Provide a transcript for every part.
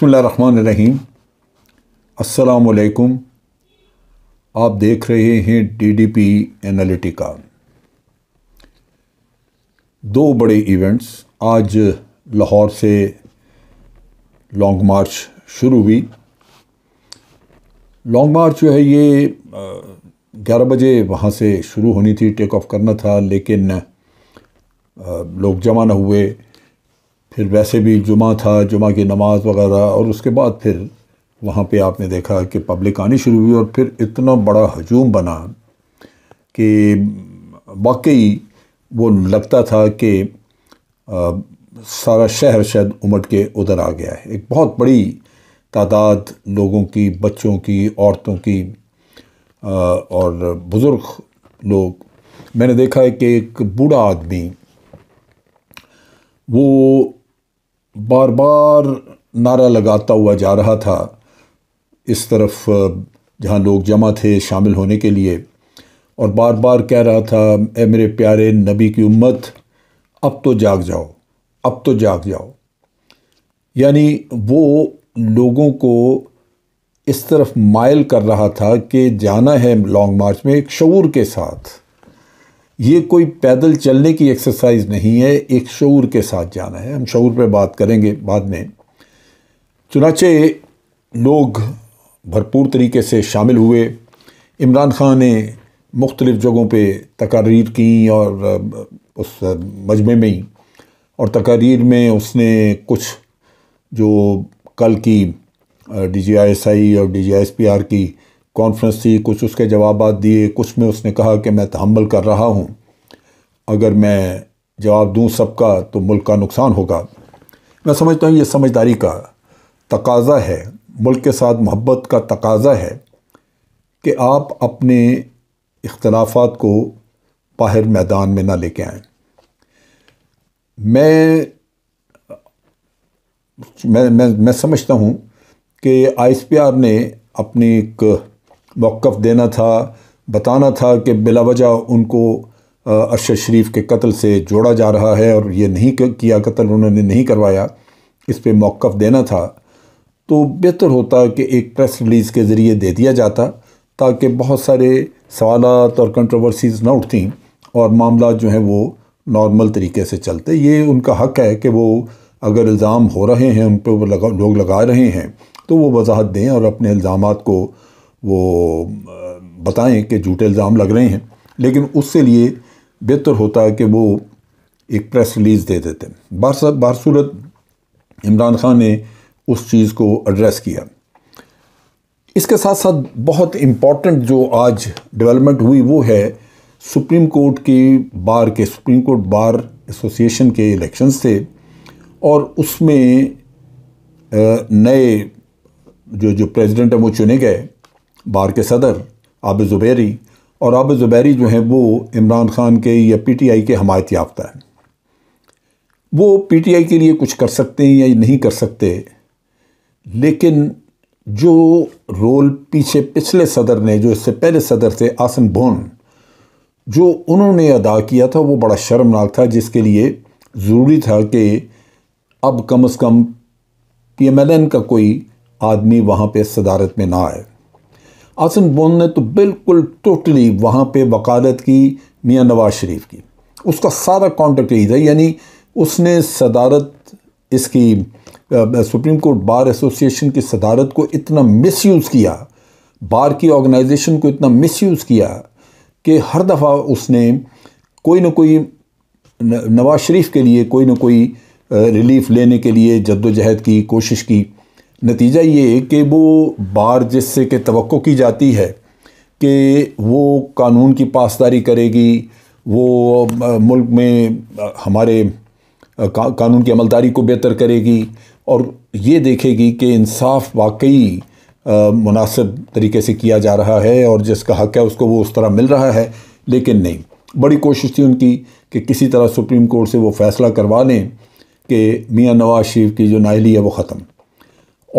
बसमीम असलकुम आप देख रहे हैं डीडीपी एनालिटिका दो बड़े इवेंट्स आज लाहौर से लॉन्ग मार्च शुरू हुई लॉन्ग मार्च जो है ये ग्यारह बजे वहाँ से शुरू होनी थी टेक ऑफ करना था लेकिन लोग जमा न हुए फिर वैसे भी जुमा था जुमा की नमाज़ वगैरह और उसके बाद फिर वहाँ पे आपने देखा कि पब्लिक आनी शुरू हुई और फिर इतना बड़ा हजूम बना कि वाकई वो लगता था कि सारा शहर शायद उमट के उधर आ गया है एक बहुत बड़ी तादाद लोगों की बच्चों की औरतों की आ, और बुज़ुर्ग लोग मैंने देखा है कि एक बूढ़ा आदमी वो बार बार नारा लगाता हुआ जा रहा था इस तरफ जहाँ लोग जमा थे शामिल होने के लिए और बार बार कह रहा था ए मेरे प्यारे नबी की उम्मत अब तो जाग जाओ अब तो जाग जाओ यानी वो लोगों को इस तरफ मायल कर रहा था कि जाना है लॉन्ग मार्च में एक शूर के साथ ये कोई पैदल चलने की एक्सरसाइज नहीं है एक शूर के साथ जाना है हम शूर पे बात करेंगे बाद में चुनाचे लोग भरपूर तरीके से शामिल हुए इमरान ख़ान ने मुख्तलिफ़ जगहों पर तकारीर की और उस मजमे में ही और तकारीर में उसने कुछ जो कल की D G I S I और D G S P R की कॉन्फ्रेंस थी कुछ उसके जवाब दिए कुछ में उसने कहा कि मैं तहमल कर रहा हूँ अगर मैं जवाब दूँ सबका तो मुल्क का नुकसान होगा मैं समझता हूँ ये समझदारी का तकाजा है मुल्क के साथ मोहब्बत का तकाजा है कि आप अपने इख्तलाफात को बाहर मैदान में ना लेके आएँ मैं मैं मैं, मैं समझता हूँ कि आई एस पी आर ने अपनी एक मौक़ देना था बताना था कि बिलावजा उनको अरशद शरीफ के कत्ल से जोड़ा जा रहा है और ये नहीं किया कत्ल उन्होंने नहीं करवाया इस पर मौक़ देना था तो बेहतर होता कि एक प्रेस रिलीज़ के ज़रिए दे दिया जाता ताकि बहुत सारे सवाल और कंट्रोवर्सीज़ ना उठती और मामला जो हैं वो नॉर्मल तरीके से चलते ये उनका हक है कि वो अगर इल्ज़ाम हो रहे हैं उन पर वो लगा, लोग लगा रहे हैं तो वो वजाहत दें और अपने इल्ज़ाम को वो बताएं कि झूठे इल्ज़ाम लग रहे हैं लेकिन उससे लिए बेहतर होता है कि वो एक प्रेस रिलीज़ दे देते बार बार सूरत इमरान खान ने उस चीज़ को एड्रेस किया इसके साथ साथ बहुत इम्पॉर्टेंट जो आज डेवलपमेंट हुई वो है सुप्रीम कोर्ट के बार के सुप्रीम कोर्ट बार एसोसिएशन के इलेक्शंस थे और उसमें नए जो जो प्रेसिडेंट हैं वो चुने गए बार के सदर आब ज़ुबैरी और आब ज़ुबैरी जो हैं वो इमरान ख़ान के या पी टी आई के हमायत याफ्ता हैं वो पी टी आई के लिए कुछ कर सकते हैं या नहीं कर सकते लेकिन जो रोल पीछे पिछले सदर ने जो इससे पहले सदर थे आसन भोन जो उन्होंने अदा किया था वो बड़ा शर्मनाक था जिसके लिए ज़रूरी था कि अब कम अज़ कम पी एम एल एन का कोई आदमी वहाँ पे सदारत में ना आए आसिम बोन ने तो बिल्कुल टोटली वहाँ पे वकालत की मियाँ नवाज शरीफ की उसका सारा कॉन्ट्रैक्ट यही था यानी उसने सदारत इसकी सुप्रीम कोर्ट बार एसोसिएशन की सदारत को इतना मिसयूज़ किया बार की ऑर्गेनाइजेशन को इतना मिसयूज़ किया कि हर दफ़ा उसने कोई ना कोई नवाज शरीफ के लिए कोई ना कोई रिलीफ लेने के लिए जद्दोजहद की कोशिश की नतीजा ये कि वो बार जिससे कि तो की जाती है कि वो कानून की पासदारी करेगी वो मुल्क में हमारे कानून की अमलदारी को बेहतर करेगी और ये देखेगी कि इंसाफ वाकई मुनासिब तरीके से किया जा रहा है और जिसका हक है उसको वो उस तरह मिल रहा है लेकिन नहीं बड़ी कोशिश थी उनकी कि किसी तरह सुप्रीम कोर्ट से वो फ़ैसला करवा लें कि मियाँ नवाज शरीफ की जो नाहली है वो ख़त्म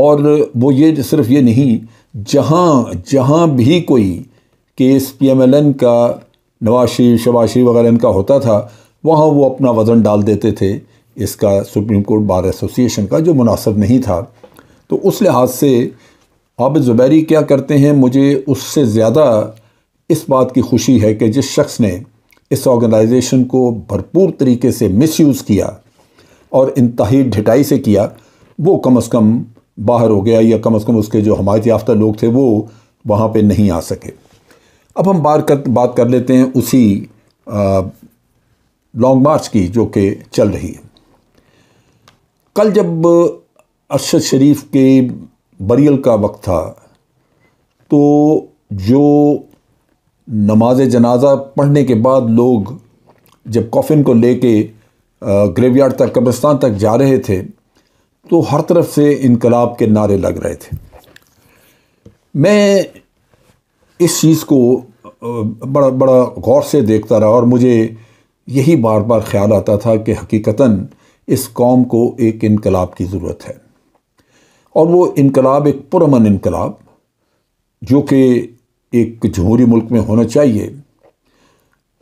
और वो ये सिर्फ ये नहीं जहाँ जहाँ भी कोई case P M L N का नवाज शरीफ शबाज शरीफ वगैरह इनका होता था वहाँ वो अपना वज़न डाल देते थे इसका सुप्रीम कोर्ट बार एसोसिएशन का जो मुनासब नहीं था तो उस लिहाज से अब ज़ुबैरी क्या करते हैं मुझे उससे ज़्यादा इस बात की खुशी है कि जिस शख्स ने इस ऑर्गेनाइजेशन को भरपूर तरीके से मिसयूज़ किया और इंतहाई ढिटाई से किया वो कम अज़ कम बाहर हो गया या कम अज़ कम उसके जो हमायत याफ्ता लोग थे वो वहाँ पर नहीं आ सके अब हम बार कर बात कर लेते हैं उसी लॉन्ग मार्च की जो कि चल रही है कल जब अरशद शरीफ के बरियल का वक्त था तो जो नमाज जनाजा पढ़ने के बाद लोग जब कॉफ़िन को लेके ग्रेवयार्ड तक कब्रस्तान तक जा रहे थे तो हर तरफ से इनकलाब के नारे लग रहे थे मैं इस चीज़ को बड़ा बड़ा गौर से देखता रहा और मुझे यही बार बार ख्याल आता था कि हकीकता इस कौम को एक इनकलाब की ज़रूरत है और वो इनकलाब एक पुरमन इनकलाब जो कि एक जमहूरी मुल्क में होना चाहिए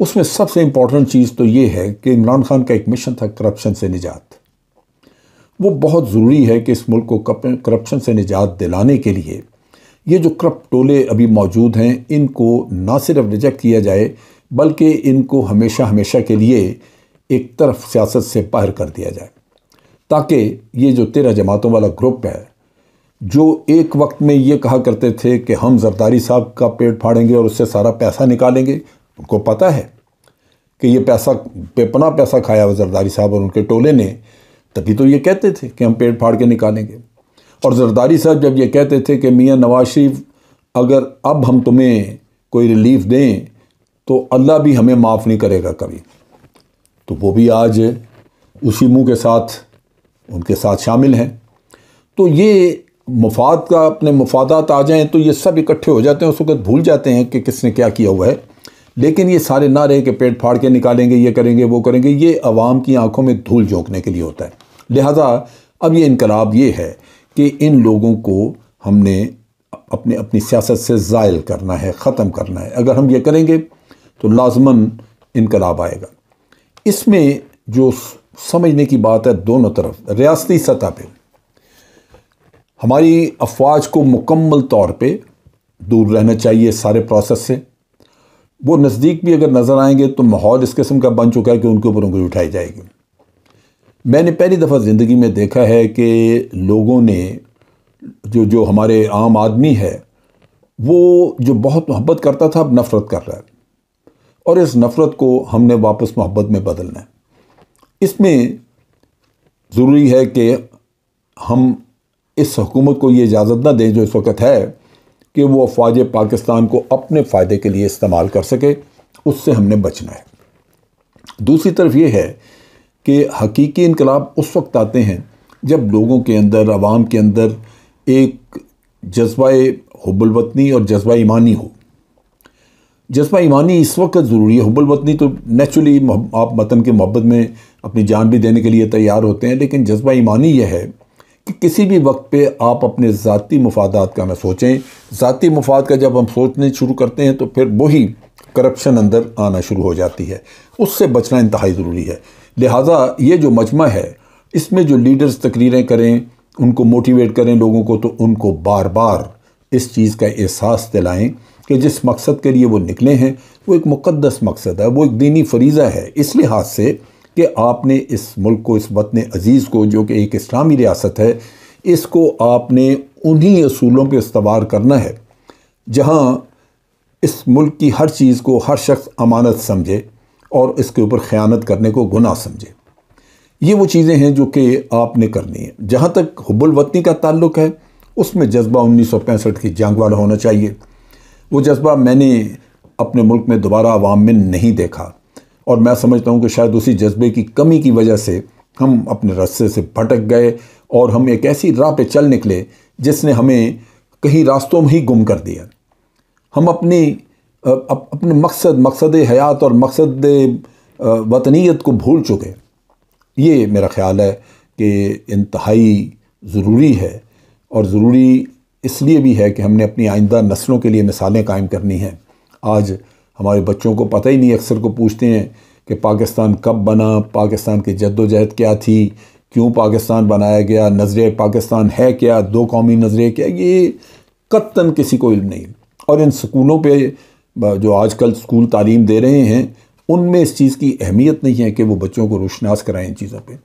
उसमें सबसे इम्पॉर्टेंट चीज़ तो ये है कि इमरान खान का एक मिशन था करप्शन से निजात वो बहुत ज़रूरी है कि इस मुल्क को करप्शन से निजात दिलाने के लिए ये जो करप्ट टोले अभी मौजूद हैं इनको ना सिर्फ रिजेक्ट किया जाए बल्कि इनको हमेशा हमेशा के लिए एक तरफ सियासत से बाहर कर दिया जाए ताकि ये जो तेरह जमातों वाला ग्रुप है जो एक वक्त में ये कहा करते थे कि हम जरदारी साहब का पेट फाड़ेंगे और उससे सारा पैसा निकालेंगे उनको पता है कि ये पैसा बेपना पैसा खाया हुआ जरदारी साहब और उनके टोले ने तभी तो ये कहते थे कि हम पेड़ फाड़ के निकालेंगे और जरदारी साहब जब ये कहते थे कि मियाँ नवाज शरीफ अगर अब हम तुम्हें कोई रिलीफ दें तो अल्लाह भी हमें माफ़ नहीं करेगा कभी तो वो भी आज उसी मुंह के साथ उनके साथ शामिल हैं तो ये मुफाद का अपने मुफादात आ जाएं तो ये सब इकट्ठे हो जाते हैं उस वक्त भूल जाते हैं कि किसने क्या किया हुआ है लेकिन ये सारे नारे के पेट फाड़ के निकालेंगे ये करेंगे वो करेंगे ये आवाम की आंखों में धूल झोंकने के लिए होता है लिहाजा अब ये इनकलाब ये है कि इन लोगों को हमने अपने अपनी सियासत से ज़ायल करना है ख़त्म करना है अगर हम ये करेंगे तो लाजमन इनकलाब आएगा इसमें जो समझने की बात है दोनों तरफ रियासती सतह पर हमारी अफवाज को मुकम्मल तौर पर दूर रहना चाहिए सारे प्रोसेस से वो नज़दीक भी अगर नज़र आएंगे तो माहौल इस किस्म का बन चुका है कि उनके ऊपर उंगली उठाई जाएगी मैंने पहली दफ़ा ज़िंदगी में देखा है कि लोगों ने जो जो हमारे आम आदमी है वो जो बहुत मोहब्बत करता था अब नफ़रत कर रहा है और इस नफ़रत को हमने वापस मोहब्बत में बदलना है इसमें ज़रूरी है कि हम इस हुकूमत को ये इजाज़त ना दें जो इस वक्त है कि वो अफवाज पाकिस्तान को अपने फ़ायदे के लिए इस्तेमाल कर सके उससे हमने बचना है दूसरी तरफ ये है कि हकीकी इनकलाब उस वक्त आते हैं जब लोगों के अंदर आवाम के अंदर एक जज्बा हब्बुलवतनी और जज्बा ईमानी हो जज्बा ईमानी इस वक्त ज़रूरी है हब्बुलवतनी तो नेचुरली आप वतन के मोहब्बत में अपनी जान भी देने के लिए तैयार होते हैं लेकिन जज्बा ईमानी यह है कि किसी भी वक्त पे आप अपने ज़ाती मफादात का ना सोचें ज़ाती मफाद का जब हम सोचने शुरू करते हैं तो फिर वही करप्शन अंदर आना शुरू हो जाती है उससे बचना इंतहाई ज़रूरी है लिहाजा ये जो मजमा है इसमें जो लीडर्स तकरीरें करें उनको मोटिवेट करें लोगों को तो उनको बार बार इस चीज़ का एहसास दिलाएँ कि जिस मकसद के लिए वो निकले हैं वो एक मुक़दस मकसद है वो एक दीनी फरीज़ा है इस लिहाज से कि आपने इस मुल्क को इस वतन अज़ीज़ को जो कि एक इस्लामी रियासत है इसको आपने उन्हीं असूलों पर इस्तवार करना है जहाँ इस मुल्क की हर चीज़ को हर शख्स अमानत समझे और इसके ऊपर ख़यानत करने को गुनाह समझे ये वो चीज़ें हैं जो कि आपने करनी है जहाँ तक हब्बुलवतनी का ताल्लुक है उसमें जज्बा उन्नीस सौ पैंसठ की जंग वाला होना चाहिए वो जज्बा मैंने अपने मुल्क में दोबारा अवाम में नहीं देखा और मैं समझता हूँ कि शायद उसी जज्बे की कमी की वजह से हम अपने रास्ते से भटक गए और हम एक ऐसी राह पे चल निकले जिसने हमें कहीं रास्तों में ही गुम कर दिया हम अपनी अप, अपने मकसद मकसद हयात और मकसद वतनीत को भूल चुके ये मेरा ख्याल है कि इंतहाई ज़रूरी है और ज़रूरी इसलिए भी है कि हमने अपनी आइंदा नस्लों के लिए मिसालें कायम करनी हैं आज हमारे बच्चों को पता ही नहीं अक्सर को पूछते हैं कि पाकिस्तान कब बना पाकिस्तान की जद्दोजहद क्या थी क्यों पाकिस्तान बनाया गया नजर पाकिस्तान है क्या दो कौमी नजर क्या ये कत्तन किसी को इल्म नहीं और इन स्कूलों पर जो आजकल स्कूल तालीम दे रहे हैं उनमें इस चीज़ की अहमियत नहीं है कि वो बच्चों को रोशनास कराएं इन चीज़ों पर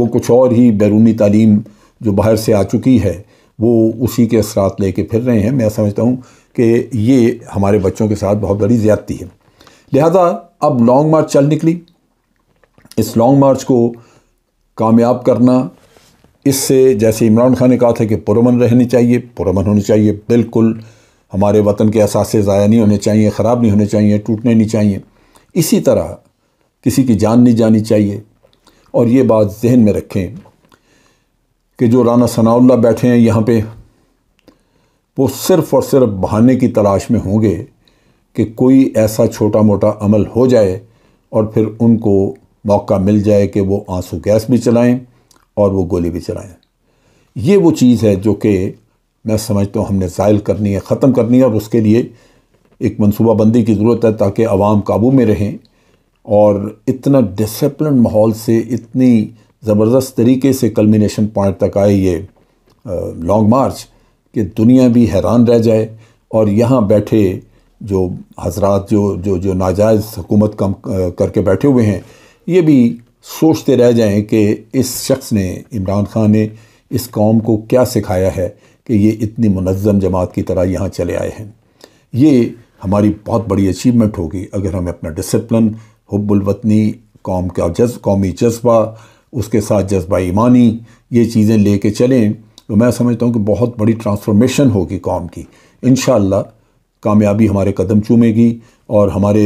वो कुछ और ही बैरूनी तालीम जो बाहर से आ चुकी है वो उसी के असरात लेके फिर रहे हैं मैं समझता हूँ कि ये हमारे बच्चों के साथ बहुत बड़ी ज़्यादती है लिहाजा अब लॉन्ग मार्च चल निकली इस लॉन्ग मार्च को कामयाब करना इससे जैसे इमरान खान ने कहा था कि पुरमन रहनी चाहिए पुरमन होनी चाहिए बिल्कुल हमारे वतन के असासे ज़ाया नहीं होने चाहिए ख़राब नहीं होने चाहिए टूटने नहीं चाहिए इसी तरह किसी की जान नहीं जानी चाहिए और ये बात जहन में रखें कि जो राना सनाउल्ला बैठे हैं यहाँ पे वो सिर्फ़ और सिर्फ बहाने की तलाश में होंगे कि कोई ऐसा छोटा मोटा अमल हो जाए और फिर उनको मौका मिल जाए कि वो आंसू गैस भी चलाएं और वो गोली भी चलाएं ये वो चीज़ है जो कि मैं समझता हूँ हमने ज़ायल करनी है ख़त्म करनी है और उसके लिए एक मनसूबाबंदी की ज़रूरत है ताकि आवाम काबू में रहें और इतना डिसप्लिन माहौल से इतनी ज़बरदस्त तरीके से कलमिनेशन पॉइंट तक आए ये लॉन्ग मार्च कि दुनिया भी हैरान रह जाए और यहाँ बैठे जो हजरात जो जो जो नाजायज़ हुकूमत कम करके बैठे हुए हैं ये भी सोचते रह जाएं कि इस शख्स ने इमरान खान ने इस कौम को क्या सिखाया है कि ये इतनी मनज़म जमात की तरह यहाँ चले आए हैं ये हमारी बहुत बड़ी अचीवमेंट होगी अगर हमें अपना डिसप्लिन हब्बुलवतनी कौम का जज्ब कौमी जज्बा उसके साथ जज्बा ईमानी ये चीज़ें ले कर चलें तो मैं समझता हूँ कि बहुत बड़ी ट्रांसफॉर्मेशन होगी कौम की इन कामयाबी हमारे कदम चूमेगी और हमारे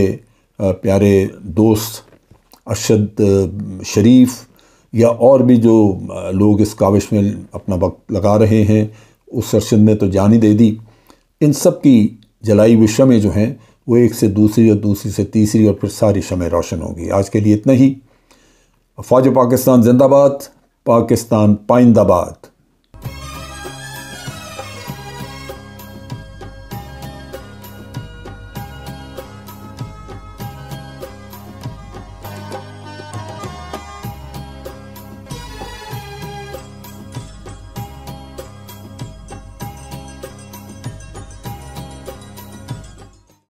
प्यारे दोस्त अरशद शरीफ या और भी जो लोग इस काविश में अपना वक्त लगा रहे हैं उस अरशद ने तो जान ही दे दी इन सब की जलाई हुई शमें जो हैं वो एक से दूसरी और दूसरी से तीसरी और फिर सारी शमें रोशन होगी आज के लिए इतना ही फौज पाकिस्तान जिंदाबाद पाकिस्तान पाइंदाबाद